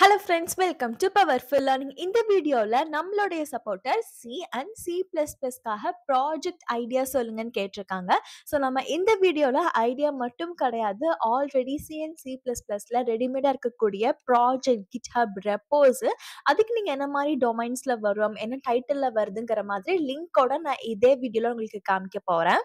hello friends welcome to powerful learning இந்த வீடியோவில் நம்மளுடைய supporter C and C plus ப்ளஸ்க்காக ப்ராஜெக்ட் ஐடியா சொல்லுங்கன்னு கேட்டிருக்காங்க ஸோ நம்ம இந்த வீடியோவில் ஐடியா மட்டும் கிடையாது already C and C plus ப்ளஸில் ரெடிமேடாக இருக்கக்கூடிய ப்ராஜெக்ட் கிட் ஹப் ரெப்போஸு அதுக்கு நீங்கள் என்ன மாதிரி டொமைன்ஸில் வரும் என்ன டைட்டிலில் வருதுங்கிற மாதிரி லிங்க்கோட நான் இதே வீடியோவில் உங்களுக்கு காமிக்க போகிறேன்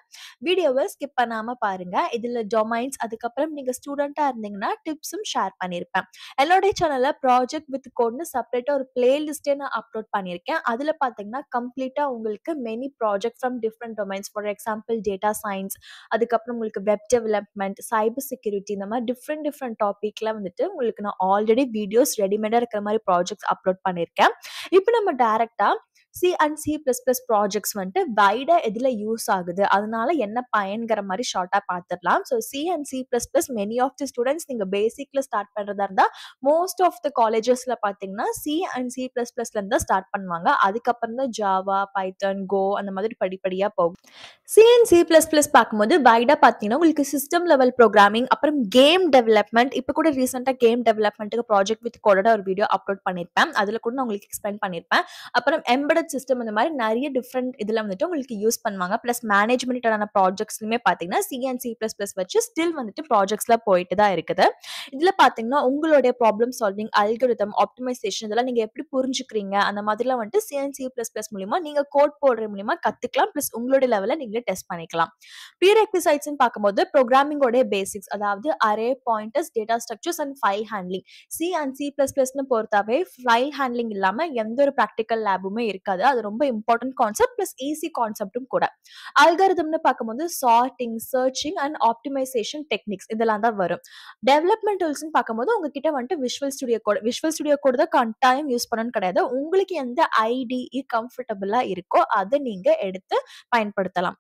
வீடியோவை ஸ்கிப் பண்ணாமல் பாருங்கள் இதில் டொமைன்ஸ் அதுக்கப்புறம் நீங்கள் ஸ்டூடெண்ட்டாக இருந்தீங்கன்னா டிப்ஸும் ஷேர் பண்ணியிருப்பேன் என்னோடைய சேனலில் ப்ராஜெக்ட் வித் கோட்னு செப்பரேட்டாக ஒரு பிளேலிஸ்டே நான் அப்லோட் பண்ணியிருக்கேன் அதில் பார்த்தீங்கன்னா கம்ப்ளீட்டாக உங்களுக்கு many project from different domains for example data science அதுக்கப்புறம் உங்களுக்கு வெப் டெவலப்மெண்ட் சைபர் செக்யூரிட்டி இந்த மாதிரி டிஃப்ரெண்ட் டிஃப்ரெண்ட் டாப்பிக்கில் வந்துட்டு உங்களுக்கு நான் ஆல்ரெடி வீடியோஸ் ரெடிமேடாக இருக்கிற மாதிரி ப்ராஜெக்ட்ஸ் அப்லோட் பண்ணியிருக்கேன் இப்போ நம்ம டேரெக்டாக C and C plus plus projects வந்துட்டு வைடா எதில் யூஸ் ஆகுது அதனால என்ன பயன்கிற மாதிரி ஷார்ட்டாக பார்த்துடலாம் so C and C plus plus many of the students நீங்கள் பேசிக்கில் ஸ்டார்ட் பண்ணுறதா இருந்தால் மோஸ்ட் ஆஃப் த காலேஜஸில் பார்த்தீங்கன்னா சி அண்ட் சி பிளஸ் பிளஸ்லேருந்து தான் ஸ்டார்ட் பண்ணுவாங்க அதுக்கப்புறம் தான் ஜாவா பைத்தன் கோ அந்த மாதிரி படிப்படியாக போகும் C and C plus plus பார்க்கும்போது வைடா பார்த்தீங்கன்னா உங்களுக்கு சிஸ்டம் லெவல் ப்ரோக்ராமிங் அப்புறம் கேம் டெவலப்மெண்ட் இப்போ கூட ரீசெண்டாக கேம் டெவலப்மெண்ட்டுக்கு ப்ராஜெக்ட் வித் கோடோட ஒரு வீடியோ அப்லோட் பண்ணியிருப்பேன் அதில் கூட நான் உங்களுக்கு எக்ஸ்பிளைன் பண்ணியிருப்பேன் அப்புறம் எம்படட் பேமெண்ட் சிஸ்டம் இந்த மாதிரி நிறைய டிஃப்ரெண்ட் இதில் வந்துட்டு உங்களுக்கு யூஸ் பண்ணுவாங்க ப்ளஸ் மேனேஜ்மெண்ட்டான ப்ராஜெக்ட்ஸ்லையுமே பார்த்தீங்கன்னா சிஎன்சி சி ப்ளஸ் ப்ளஸ் வச்சு ஸ்டில் வந்துட்டு ப்ராஜெக்ட்ஸில் போயிட்டு தான் இருக்குது இதில் பார்த்தீங்கன்னா உங்களுடைய ப்ராப்ளம் சால்விங் அல்கரிதம் ஆப்டிமைசேஷன் இதெல்லாம் நீங்கள் எப்படி புரிஞ்சுக்கிறீங்க அந்த மாதிரிலாம் வந்துட்டு சி சி ப்ளஸ் ப்ளஸ் மூலியமாக நீங்கள் கோட் போடுற மூலிமா கற்றுக்கலாம் ப்ளஸ் உங்களுடைய லெவலில் நீங்களே டெஸ்ட் பண்ணிக்கலாம் பீர் எக்ஸசைட்ஸ்னு பார்க்கும்போது ப்ரோக்ராமிங்கோடைய பேசிக்ஸ் அதாவது array pointers data structures and file handling C and C plus ப்ளஸ்ன்னு பொறுத்தாவே ஃபைல் ஹேண்ட்லிங் இல்லாமல் எந்த ஒரு ப்ராக்டிக்கல் லேபுமே இருக்காது இருக்காது அது ரொம்ப இம்பார்ட்டன்ட் கான்செப்ட் பிளஸ் ஈஸி கான்செப்டும் கூட அல்காரதம்னு பார்க்கும்போது sorting searching and optimisation techniques இதெல்லாம் தான் வரும் டெவலப்மெண்ட் டூல்ஸ்னு பார்க்கும்போது உங்ககிட்ட வந்துட்டு விஷுவல் ஸ்டுடியோ கூட விஷுவல் ஸ்டுடியோ கூட தான் கண்டாயம் யூஸ் பண்ணணும்னு கிடையாது உங்களுக்கு எந்த ஐடிஇ கம்ஃபர்டபுளா இருக்கோ அதை நீங்க எடுத்து பயன்படுத்தலாம்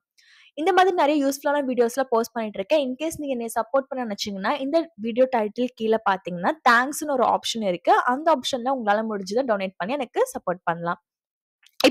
இந்த மாதிரி நிறைய யூஸ்ஃபுல்லான வீடியோஸ்ல போஸ்ட் பண்ணிட்டு இருக்கேன் இன்கேஸ் நீங்க என்னை சப்போர்ட் பண்ண நினைச்சீங்கன்னா இந்த வீடியோ டைட்டில் கீழே பாத்தீங்கன்னா தேங்க்ஸ்னு ஒரு ஆப்ஷன் இருக்கு அந்த ஆப்ஷன்ல உங்களால முடிஞ்சதை டொனேட் பண்ணி எனக்கு சப்போர்ட் பண்ணலாம்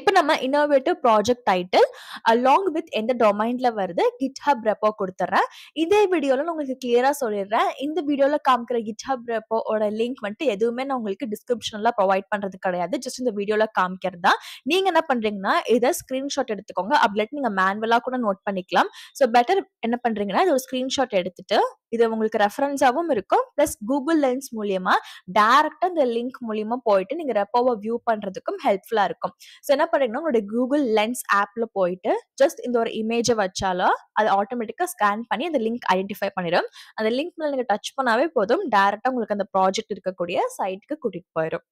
இப்போ நம்ம innovative project title along with எந்த டொமைன்ல வருது கிட் ஹப் ரெப்போ கொடுத்துட்றேன் இதே வீடியோவில் நான் உங்களுக்கு கிளியராக சொல்லிடுறேன் இந்த வீடியோவில் காமிக்கிற கிட் ஹப் ரெப்போட லிங்க் வந்துட்டு எதுவுமே நான் உங்களுக்கு டிஸ்கிரிப்ஷன்லாம் ப்ரொவைட் பண்ணுறது கிடையாது ஜஸ்ட் இந்த வீடியோவில் காமிக்கிறது தான் நீங்கள் என்ன பண்ணுறீங்கன்னா இதை ஸ்க்ரீன்ஷாட் எடுத்துக்கோங்க அப்படி நீங்கள் மேனுவலாக கூட நோட் பண்ணிக்கலாம் ஸோ பெட்டர் என்ன பண்ணுறீங்கன்னா இது ஒரு ஸ்க்ரீன்ஷாட் எடுத்துட்டு இது உங்களுக்கு ரெஃபரன்ஸாகவும் இருக்கும் ப்ளஸ் கூகுள் லென்ஸ் மூலியமா டேரக்டா இந்த லிங்க் மூலியமா போயிட்டு நீங்க ரெப்போவை வியூ பண்றதுக்கும் ஹெல்ப்ஃபுல்லா இருக்கும் ஸோ என்ன பண்ணீங்கன்னா உங்களுடைய கூகுள் லென்ஸ் ஆப்ல போயிட்டு ஜஸ்ட் இந்த ஒரு இமேஜை வச்சாலோ அது ஆட்டோமேட்டிக்கா ஸ்கேன் பண்ணி அந்த லிங்க் ஐடென்டிஃபை பண்ணிடும் அந்த லிங்க் மேல நீங்க டச் பண்ணாவே போதும் டேரக்டா உங்களுக்கு அந்த ப்ராஜெக்ட் இருக்கக்கூடிய சைட்டுக்கு கூட்டிட்டு போயிடும்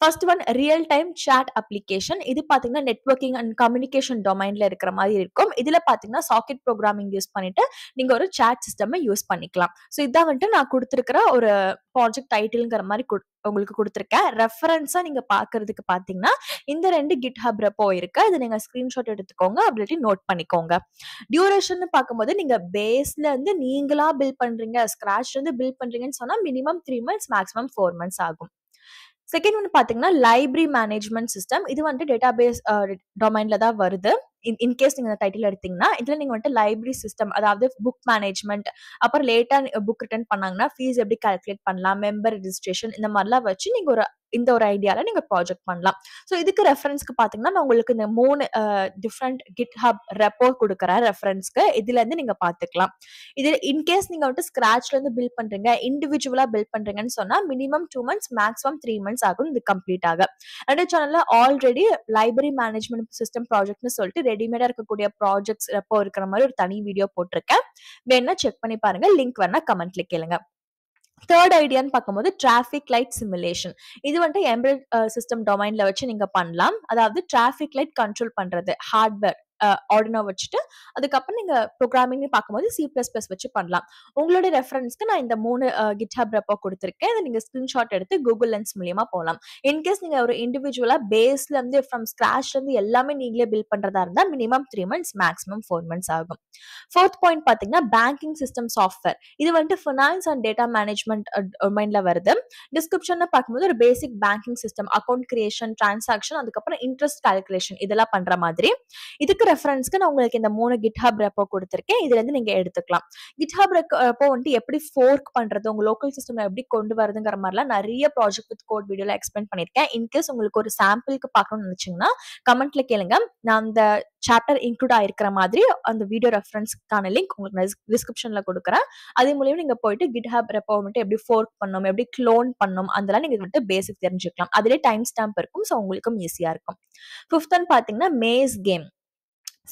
first one real time chat application இது பார்த்தீங்கன்னா நெட்ஒர்க்கிங் அண்ட் கம்யூனிகேஷன் டொமைன்ல இருக்கிற மாதிரி இருக்கும் இதுல பார்த்தீங்கன்னா சாக்கெட் ப்ரோக்ராமிங் யூஸ் பண்ணிட்டு நீங்க ஒரு சேட் சிஸ்டம் யூஸ் பண்ணிக்கலாம் ஸோ இதான் வந்துட்டு நான் கொடுத்துருக்கிற ஒரு ப்ராஜெக்ட் டைட்டில்ங்கிற மாதிரி உங்களுக்கு கொடுத்துருக்கேன் ரெஃபரன்ஸாக நீங்கள் பார்க்கறதுக்கு பார்த்தீங்கன்னா இந்த ரெண்டு கிட் ஹப் ரெப்போ இருக்கு இது நீங்கள் ஸ்க்ரீன்ஷாட் எடுத்துக்கோங்க அப்படி நோட் பண்ணிக்கோங்க டியூரேஷன் பார்க்கும்போது நீங்கள் பேஸ்ல இருந்து நீங்களா பில் பண்ணுறீங்க ஸ்கிராச் இருந்து பில் பண்ணுறீங்கன்னு சொன்னால் minimum three months maximum four months ஆகும் செகண்ட் ஒன்று பார்த்தீங்கன்னா லைப்ரரி மேனேஜ்மெண்ட் சிஸ்டம் இது வந்துட்டு டேட்டாபேஸ் டொமைனில் தான் வருது இன் இன்கேஸ் நீங்க அந்த டைட்டில் எடுத்தீங்கன்னா இதுல நீங்க வந்துட்டு லைப்ரரி சிஸ்டம் அதாவது புக் மேனேஜ்மெண்ட் அப்புறம் லேட்டா புக் ரிட்டர்ன் பண்ணாங்கன்னா ஃபீஸ் எப்படி கால்குலேட் பண்ணலாம் மெம்பர் ரெஜிஸ்ட்ரேஷன் இந்த மாதிரிலாம் வச்சு நீங்க ஒரு இந்த ஒரு ஐடியாவில் நீங்க ப்ராஜெக்ட் பண்ணலாம் ஸோ இதுக்கு ரெஃபரன்ஸ்க்கு பார்த்தீங்கன்னா நான் உங்களுக்கு இந்த மூணு டிஃப்ரெண்ட் கிட் ஹப் ரெப்போ கொடுக்குறேன் ரெஃபரன்ஸ்க்கு இதுல இருந்து நீங்க பார்த்துக்கலாம் இதுல இன்கேஸ் நீங்க வந்துட்டு இருந்து பில்ட் பண்றீங்க இண்டிவிஜுவலா பில்ட் பண்றீங்கன்னு சொன்னால் minimum two months maximum three months ஆகும் இது கம்ப்ளீட் ஆக அண்ட் சேனல்ல ஆல்ரெடி லைப்ரரி மேனேஜ்மெண்ட் சிஸ்டம் ப்ராஜெக்ட்னு சொல்லிட்டு ரெடிமேடா இருக்கக்கூடிய ப்ராஜெக்ட்ஸ் எப்போ இருக்கிற மாதிரி ஒரு தனி வீடியோ போட்டிருக்கேன் வேணா செக் பண்ணி பாருங்க லிங்க் வேணா கமெண்ட்ல கேளுங்க தேர்ட் ஐடியான்னு பார்க்கும்போது டிராஃபிக் லைட் சிமுலேஷன் இது வந்துட்டு எம்ப்ரெட் சிஸ்டம் டொமைன்ல வச்சு நீங்க பண்ணலாம் அதாவது டிராஃபிக் லைட் கண்ட்ரோல் பண்றது ஹார்ட்வேர் ஆர்டனாக வச்சுட்டு அதுக்கப்புறம் நீங்க ப்ரோக்ராமிங் பார்க்கும்போது சி ப்ளஸ் ப்ளஸ் வச்சு பண்ணலாம் உங்களுடைய ரெஃபரன்ஸ்க்கு நான் இந்த மூணு கிட் ஹப் ரெப்போ கொடுத்துருக்கேன் இதை நீங்க ஸ்கிரீன்ஷாட் எடுத்து கூகுள் லென்ஸ் மூலியமா போகலாம் இன்கேஸ் நீங்க ஒரு இண்டிவிஜுவலா பேஸ்ல இருந்து ஃப்ரம் இருந்து எல்லாமே நீங்களே பில் பண்றதா இருந்தா minimum three months maximum four months ஆகும் ஃபோர்த் பாயிண்ட் பாத்தீங்கன்னா பேங்கிங் சிஸ்டம் சாஃப்ட்வேர் இது வந்துட்டு ஃபினான்ஸ் அண்ட் டேட்டா மேனேஜ்மெண்ட் மைண்ட்ல வருது டிஸ்கிரிப்ஷன்ல பார்க்கும்போது ஒரு basic banking system account creation transaction அதுக்கப்புறம் இன்ட்ரெஸ்ட் கால்குலேஷன் இதெல்லாம் பண்ற மாதிரி இதுக்கு ரெஃபரன்ஸ்க்கு நான் உங்களுக்கு இந்த மூணு கிட்ஹப் ரெப்போ கொடுத்துருக்கேன் இதுலேருந்து நீங்கள் எடுத்துக்கலாம் கிட்ஹப் ரெப்போ வந்துட்டு எப்படி ஃபோர்க் பண்ணுறது உங்கள் லோக்கல் சிஸ்டம் எப்படி கொண்டு வருதுங்கிற மாதிரிலாம் நிறைய ப்ராஜெக்ட் வித் கோட் வீடியோல எக்ஸ்பிளைன் பண்ணியிருக்கேன் இன்கேஸ் உங்களுக்கு ஒரு சாம்பிளுக்கு பார்க்கணும்னு நினச்சிங்கன்னா கமெண்ட்ல கேளுங்க நான் அந்த சாப்டர் இன்க்ளூட் ஆயிருக்கிற மாதிரி அந்த வீடியோ ரெஃபரன்ஸ்க்கான லிங்க் உங்களுக்கு நான் டிஸ்கிரிப்ஷன்ல கொடுக்குறேன் அதே மூலியம் நீங்க போயிட்டு கிட்ஹப் ரெப்போ வந்துட்டு எப்படி ஃபோர்க் பண்ணணும் எப்படி க்ளோன் பண்ணணும் அதெல்லாம் நீங்க வந்துட்டு பேசிக் தெரிஞ்சுக்கலாம் அதுலேயே டைம் ஸ்டாம்ப் இருக்கும் ஸோ உங்களுக்கும் ஈஸியா இருக்கும் ஃபிஃப்த் பாத்தீங்கன்னா maze game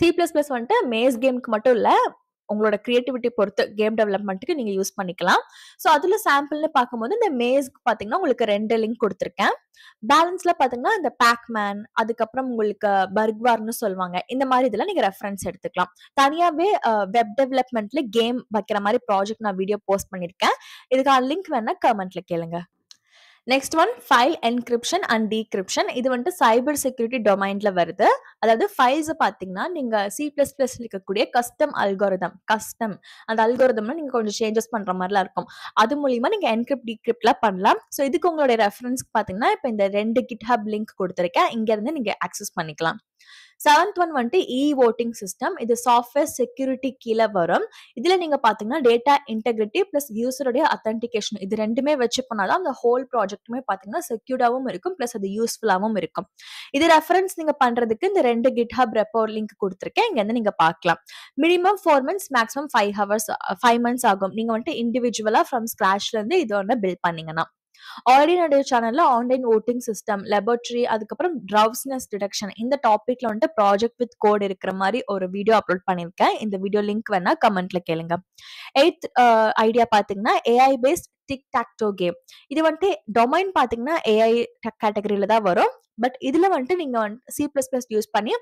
C plus plus வந்துட்டு மேஸ் கேம்க்கு மட்டும் இல்லை உங்களோட கிரியேட்டிவிட்டி பொறுத்து கேம் டெவலப்மெண்ட்டுக்கு நீங்கள் யூஸ் பண்ணிக்கலாம் ஸோ அதில் சாம்பிள்னு பார்க்கும்போது இந்த மேஸ்க்கு பார்த்தீங்கன்னா உங்களுக்கு ரெண்டு லிங்க் கொடுத்துருக்கேன் பேலன்ஸில் பார்த்தீங்கன்னா இந்த பேக்மேன் அதுக்கப்புறம் உங்களுக்கு பர்க்வார்னு சொல்லுவாங்க இந்த மாதிரி இதெல்லாம் நீங்கள் ரெஃபரன்ஸ் எடுத்துக்கலாம் தனியாகவே வெப் டெவலப்மெண்ட்டில் கேம் வைக்கிற மாதிரி ப்ராஜெக்ட் நான் வீடியோ போஸ்ட் பண்ணியிருக்கேன் இதுக்கான லிங்க் வேணால் கமெண்ட்டில் கேளுங்க next one file encryption and decryption இது வந்துட்டு சைபர் செக்யூரிட்டி டொமைன்ல வருது அதாவது ஃபைல்ஸை பார்த்தீங்கன்னா நீங்க சி பிளஸ் பிளஸ் இருக்கக்கூடிய கஸ்டம் அல்கோரிதம் கஸ்டம் அந்த அல்கோரிதம்ல நீங்க கொஞ்சம் சேஞ்சஸ் பண்ற மாதிரிலாம் இருக்கும் அது மூலியமா நீங்க என்கிரிப்ட் டீக்ரிப்ட்லாம் பண்ணலாம் ஸோ இதுக்கு உங்களுடைய ரெஃபரன்ஸ் பார்த்தீங்கன்னா இப்போ இந்த ரெண்டு கிட் ஹப் லிங்க் கொடுத்துருக்கேன் இங்க இருந்து நீங்க ஆக்சஸ் பண்ணிக்கலாம் செவன்த் ஒன் வந்துட்டு இ ஓட்டிங் சிஸ்டம் இது சாஃப்ட்வேர் செக்யூரிட்டி கீழே வரும் இதுல நீங்க பாத்தீங்கன்னா டேட்டா இன்டெகிரிட்டி பிளஸ் யூசருடைய அத்தன்டிகேஷன் இது ரெண்டுமே வச்சு பண்ணாதான் அந்த ஹோல் ப்ராஜெக்ட்டுமே பாத்தீங்கன்னா செக்யூர்டாவும் இருக்கும் பிளஸ் அது யூஸ்ஃபுல்லாகவும் இருக்கும் இது ரெஃபரன்ஸ் நீங்க பண்றதுக்கு இந்த ரெண்டு கிட் ஹப் ரெப்போ லிங்க் கொடுத்துருக்கேன் இங்க இருந்து நீங்க பார்க்கலாம் minimum four months maximum five hours five months ஆகும் நீங்க வந்துட்டு இண்டிவிஜுவலா ஃப்ரம் ஸ்கிராச்ல இருந்து இது ஒன்று பில்ட் பண்ணீங்கன்னா ஆல்ரெடி என்னுடைய சேனல்ல ஆன்லைன் ஓட்டிங் சிஸ்டம் லெபர்ட்ரி அதுக்கப்புறம் ட்ரவ்ஸ்னஸ் டிடக்ஷன் இந்த டாபிக்ல வந்துட்டு ப்ராஜெக்ட் வித் கோட் இருக்கிற மாதிரி ஒரு வீடியோ அப்லோட் பண்ணியிருக்கேன் இந்த வீடியோ லிங்க் வேணா கமெண்ட்ல கேளுங்க எயித் ஐடியா uh, பாத்தீங்கன்னா AI based tic tac toe game இது வந்துட்டு டொமைன் பார்த்தீங்கன்னா ஏஐ கேட்டகரியில தான் வரும் பட் இதுல வந்துட்டு நீங்க வந்து சி பிளஸ் பிளஸ் யூஸ் பண்ணி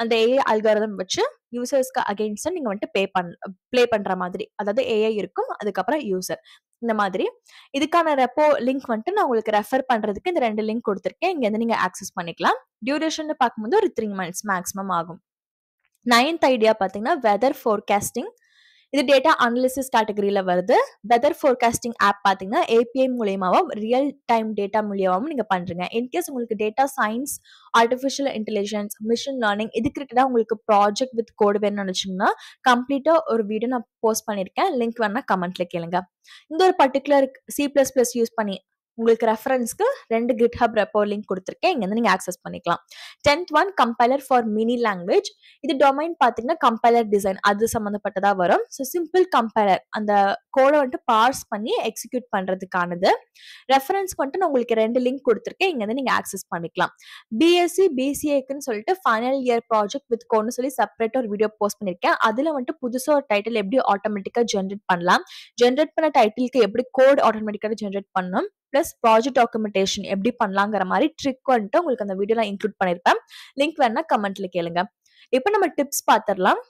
அந்த ஏஐ அல்காரதம் வச்சு யூசர்ஸ்க்கு அகெயின்ஸ்ட் நீங்க வந்துட்டு பே பண் பிளே பண்ற மாதிரி அதாவது ஏஐ இருக்கும் அதுக்கப்புறம் யூசர் இந்த மாதிரி இதுக்கான ரெப்போ லிங்க் வந்துட்டு நான் உங்களுக்கு ரெஃபர் பண்றதுக்கு இந்த ரெண்டு லிங்க் கொடுத்துருக்கேன் இங்க இருந்து நீங்க ஆக்சஸ் பண்ணிக்கலாம் டியூரேஷன் பார்க்கும்போது ஒரு த்ரீ மந்த்ஸ் மேக்ஸிமம் ஆகும் நைன்த் ஐடியா பார்த்தீங்கன்னா வெதர் ஃபோர்காஸ்டிங் இது டேட்டா அனலிசிஸ் கேட்டகரியில் வருது வெதர் ஃபோர்காஸ்டிங் ஆப் பார்த்தீங்கன்னா ஏபிஐ மூலியமாகவும் ரியல் டைம் டேட்டா மூலியமாகவும் நீங்கள் பண்ணுறீங்க இன்கேஸ் உங்களுக்கு data science artificial intelligence machine learning இதுக்கு ரிலேட்டடாக உங்களுக்கு ப்ராஜெக்ட் வித் கோடு வேணும்னு நினச்சிங்கன்னா கம்ப்ளீட்டாக ஒரு வீடியோ நான் போஸ்ட் பண்ணியிருக்கேன் லிங்க் வேணால் கமெண்ட்டில் கேளுங்க இந்த ஒரு particular C plus plus use பண்ணி உங்களுக்கு ரெஃபரன்ஸ்க்கு ரெண்டு கிட்ஹப் ரெப்போ லிங்க் கொடுத்துருக்கேன் இங்கேருந்து நீங்கள் ஆக்சஸ் பண்ணிக்கலாம் tenth one compiler for mini language இது டொமைன் பார்த்தீங்கன்னா கம்பைலர் டிசைன் அது சம்மந்தப்பட்டதாக வரும் ஸோ சிம்பிள் கம்பைலர் அந்த கோடை வந்துட்டு பார்ஸ் பண்ணி எக்ஸிக்யூட் பண்ணுறதுக்கானது ரெஃபரன்ஸ்க்கு வந்துட்டு நான் உங்களுக்கு ரெண்டு லிங்க் கொடுத்துருக்கேன் இங்கேருந்து நீங்கள் ஆக்சஸ் பண்ணிக்கலாம் பிஎஸ்சி பிசிஏக்குன்னு சொல்லிட்டு ஃபைனல் இயர் ப்ராஜெக்ட் வித் கோன்னு சொல்லி செப்பரேட்டாக ஒரு வீடியோ போஸ்ட் பண்ணியிருக்கேன் அதில் வந்துட்டு புதுசாக ஒரு டைட்டில் எப்படி ஆட்டோமேட்டிக்காக ஜென்ரேட் பண்ணலாம் ஜென்ரேட் பண்ண டைட்டிலுக்கு எப்படி கோட் ஆட்டோமேட்டிக்காக ஜென்ரேட் பண்ணணும் ப்ளஸ் ப்ராஜெக்ட் டாக்குமெண்டேஷன் எப்படி பண்ணலாங்கிற மாதிரி ட்ரிக் வந்துட்டு உங்களுக்கு அந்த வீடியோலாம் இன்க்ளூட் பண்ணியிருப்பேன் லிங்க் வேணா கமெண்ட்ல கேளுங்க இப்போ நம்ம டிப்ஸ் பார்த்துடலாம்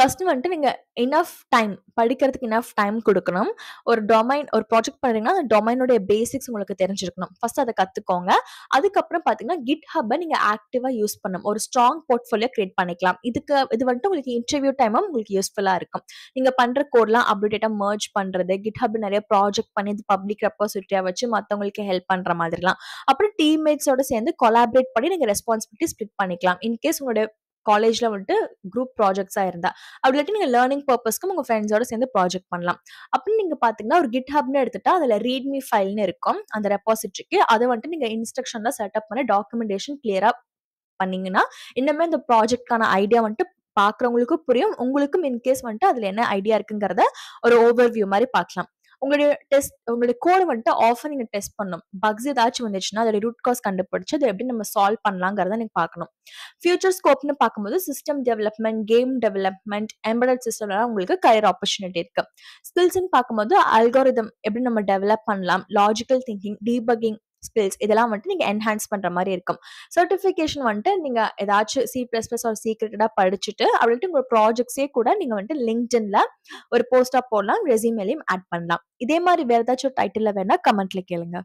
ஃபர்ஸ்ட் வந்துட்டு நீங்கள் இனஃப் டைம் படிக்கிறதுக்கு இனஃப் டைம் கொடுக்கணும் ஒரு டொமைன் ஒரு ப்ராஜெக்ட் பண்ணுறீங்கன்னா அந்த டொமைனுடைய பேசிக்ஸ் உங்களுக்கு தெரிஞ்சிருக்கணும் ஃபர்ஸ்ட் அதை கற்றுக்கோங்க அதுக்கப்புறம் பார்த்தீங்கன்னா கிட் ஹப்பை நீங்கள் ஆக்டிவாக யூஸ் பண்ணணும் ஒரு ஸ்ட்ராங் போர்ட்ஃபோலியோ கிரியேட் பண்ணிக்கலாம் இதுக்கு இது வந்துட்டு உங்களுக்கு இன்டர்வியூ டைமும் உங்களுக்கு யூஸ்ஃபுல்லாக இருக்கும் நீங்கள் பண்ணுற கோட்லாம் அப்டேட்டாக மர்ஜ் பண்ணுறது கிட் ஹப் நிறைய ப்ராஜெக்ட் பண்ணி இது பப்ளிக் ரெப்பாசிட்டியாக வச்சு மற்றவங்களுக்கு ஹெல்ப் பண்ணுற மாதிரிலாம் அப்புறம் டீம்மேட்ஸோட சேர்ந்து கொலாபரேட் பண்ணி நீங்கள் ரெஸ்பான்சிபிலிட்டி ஸ்பிளிட் பண்ணிக்கலாம் இன்கேஸ் உங்களுடைய காலேஜ்ல வந்துட்டு குரூப் ப்ராஜெக்ட்ஸா இருந்தா அப்படி இல்லாட்டி நீங்க லேர்னிங் பர்பஸ்க்கும் உங்க ஃப்ரெண்ட்ஸோட சேர்ந்து ப்ராஜெக்ட் பண்ணலாம் அப்படின்னு நீங்க பாத்தீங்கன்னா ஒரு கிட் ஹப்னு எடுத்துட்டா அதுல ரீட்மி ஃபைல்னு இருக்கும் அந்த ரெப்பாசிட்ரிக்கு அதை வந்துட்டு நீங்க இன்ஸ்ட்ரக்ஷனில் செட்டப் பண்ணி டாக்குமெண்டேஷன் கிளியரா பண்ணீங்கன்னா இன்னமே இந்த ப்ராஜெக்ட்கான ஐடியா வந்துட்டு பாக்குறவங்களுக்கும் புரியும் உங்களுக்கும் இன்கேஸ் வந்துட்டு அதுல என்ன ஐடியா இருக்குங்கிறத ஒரு ஓவர் வியூ மாதிரி பார்க்கலாம் உங்களுடைய டெஸ்ட் உங்களுடைய கோடை வந்துட்டு ஆஃபர் நீங்கள் டெஸ்ட் பண்ணணும் பக்ஸ் ஏதாச்சும் வந்துச்சுன்னா அதோட ரூட் காஸ் கண்டுபிடிச்சு அதை எப்படி நம்ம சால்வ் பண்ணலாங்கிறத நீங்க பார்க்கணும் ஃபியூச்சர் ஸ்கோப்னு பார்க்கும்போது system development game development embedded சிஸ்டம்லாம் உங்களுக்கு கரியர் ஆப்பர்ச்சுனிட்டி இருக்கு ஸ்கில்ஸ்ன்னு பார்க்கும்போது அல்காரிதம் எப்படி நம்ம டெவலப் பண்ணலாம் லாஜிக்கல் திங்கிங் டீபகிங் ஸ்கில்ஸ் இதெல்லாம் வந்துட்டு நீங்கள் என்ஹான்ஸ் பண்ணுற மாதிரி இருக்கும் சர்டிஃபிகேஷன் வந்துட்டு நீங்கள் ஏதாச்சும் சி ப்ளஸ் ப்ளஸ் ஒரு சீக்ரெட்டடாக படிச்சுட்டு அப்படின்ட்டு உங்கள் ப்ராஜெக்ட்ஸே கூட நீங்கள் வந்துட்டு லிங்க்டின்ல ஒரு போஸ்டாக போடலாம் ரெசியூமேலையும் ஆட் பண்ணலாம் இதே மாதிரி வேறு ஏதாச்சும் ஒரு டைட்டிலில் வேணால் கமெண்ட்ல கேளுங்க